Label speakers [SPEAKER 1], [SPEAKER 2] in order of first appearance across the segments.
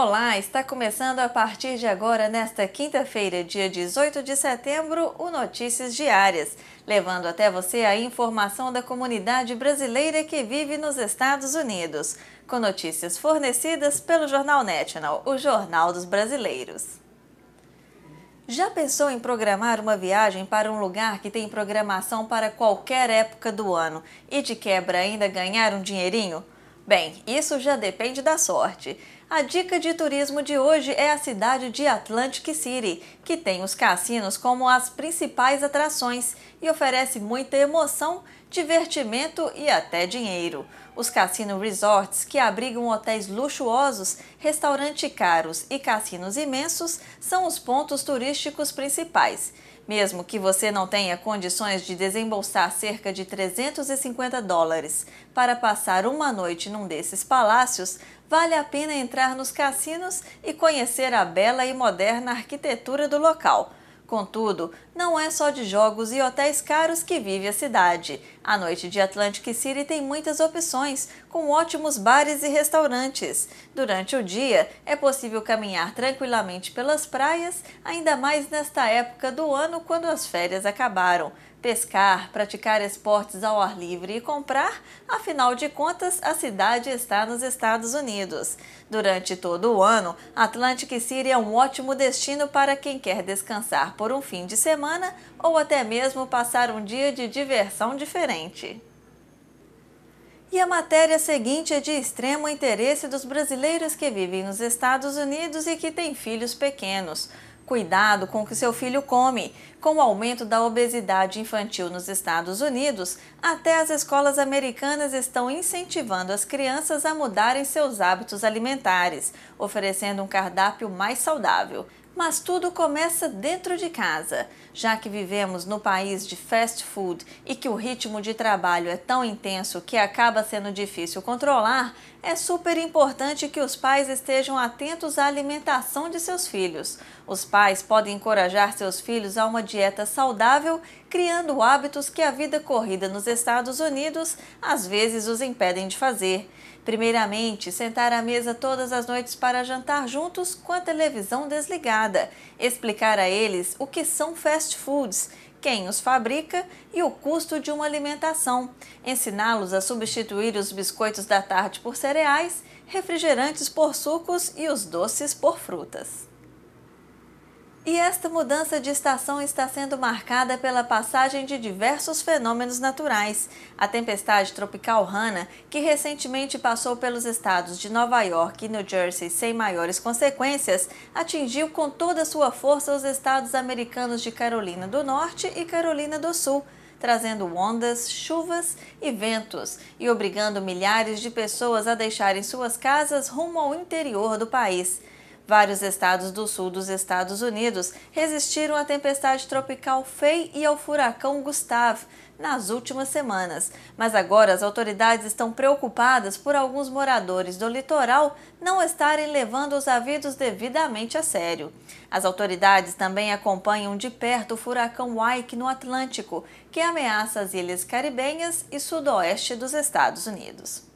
[SPEAKER 1] Olá, está começando a partir de agora, nesta quinta-feira, dia 18 de setembro, o Notícias Diárias, levando até você a informação da comunidade brasileira que vive nos Estados Unidos, com notícias fornecidas pelo Jornal National, o Jornal dos Brasileiros. Já pensou em programar uma viagem para um lugar que tem programação para qualquer época do ano e de quebra ainda ganhar um dinheirinho? Bem, isso já depende da sorte. A dica de turismo de hoje é a cidade de Atlantic City, que tem os cassinos como as principais atrações e oferece muita emoção, divertimento e até dinheiro. Os cassino resorts, que abrigam hotéis luxuosos, restaurantes caros e cassinos imensos, são os pontos turísticos principais. Mesmo que você não tenha condições de desembolsar cerca de 350 dólares para passar uma noite num desses palácios, vale a pena entrar nos cassinos e conhecer a bela e moderna arquitetura do local. Contudo, não é só de jogos e hotéis caros que vive a cidade. A noite de Atlantic City tem muitas opções, com ótimos bares e restaurantes. Durante o dia, é possível caminhar tranquilamente pelas praias, ainda mais nesta época do ano quando as férias acabaram. Pescar, praticar esportes ao ar livre e comprar, afinal de contas, a cidade está nos Estados Unidos. Durante todo o ano, Atlantic City é um ótimo destino para quem quer descansar por um fim de semana ou até mesmo passar um dia de diversão diferente. E a matéria seguinte é de extremo interesse dos brasileiros que vivem nos Estados Unidos e que têm filhos pequenos. Cuidado com o que seu filho come, com o aumento da obesidade infantil nos Estados Unidos, até as escolas americanas estão incentivando as crianças a mudarem seus hábitos alimentares, oferecendo um cardápio mais saudável. Mas tudo começa dentro de casa. Já que vivemos no país de fast food e que o ritmo de trabalho é tão intenso que acaba sendo difícil controlar, é super importante que os pais estejam atentos à alimentação de seus filhos. Os pais podem encorajar seus filhos a uma dieta saudável, criando hábitos que a vida corrida nos Estados Unidos às vezes os impedem de fazer. Primeiramente, sentar à mesa todas as noites para jantar juntos com a televisão desligada, explicar a eles o que são fast foods, quem os fabrica e o custo de uma alimentação, ensiná-los a substituir os biscoitos da tarde por cereais, refrigerantes por sucos e os doces por frutas. E esta mudança de estação está sendo marcada pela passagem de diversos fenômenos naturais. A tempestade tropical Hannah, que recentemente passou pelos estados de Nova York e New Jersey sem maiores consequências, atingiu com toda sua força os estados americanos de Carolina do Norte e Carolina do Sul trazendo ondas, chuvas e ventos e obrigando milhares de pessoas a deixarem suas casas rumo ao interior do país. Vários estados do sul dos Estados Unidos resistiram à tempestade tropical Fei e ao furacão Gustav nas últimas semanas, mas agora as autoridades estão preocupadas por alguns moradores do litoral não estarem levando os avisos devidamente a sério. As autoridades também acompanham de perto o furacão Ike no Atlântico, que ameaça as ilhas caribenhas e sudoeste dos Estados Unidos.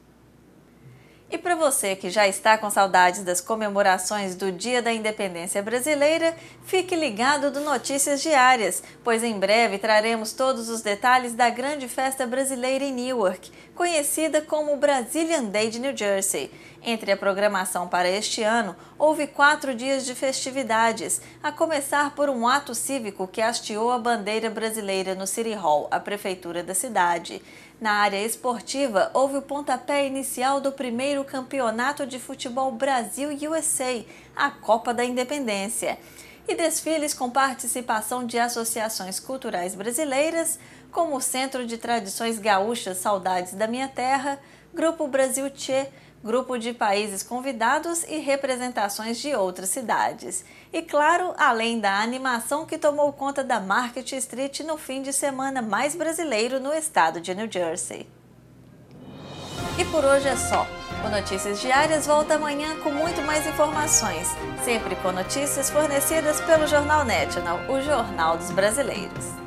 [SPEAKER 1] E para você que já está com saudades das comemorações do Dia da Independência Brasileira, fique ligado do Notícias Diárias, pois em breve traremos todos os detalhes da grande festa brasileira em Newark, conhecida como Brazilian Day de New Jersey. Entre a programação para este ano, houve quatro dias de festividades, a começar por um ato cívico que hasteou a bandeira brasileira no City Hall, a prefeitura da cidade. Na área esportiva, houve o pontapé inicial do primeiro campeonato de futebol Brasil-USA, a Copa da Independência, e desfiles com participação de associações culturais brasileiras, como o Centro de Tradições Gaúchas Saudades da Minha Terra, Grupo Brasil Tchê, grupo de países convidados e representações de outras cidades. E claro, além da animação que tomou conta da Market Street no fim de semana mais brasileiro no estado de New Jersey. E por hoje é só. O Notícias Diárias volta amanhã com muito mais informações, sempre com notícias fornecidas pelo Jornal National, o jornal dos brasileiros.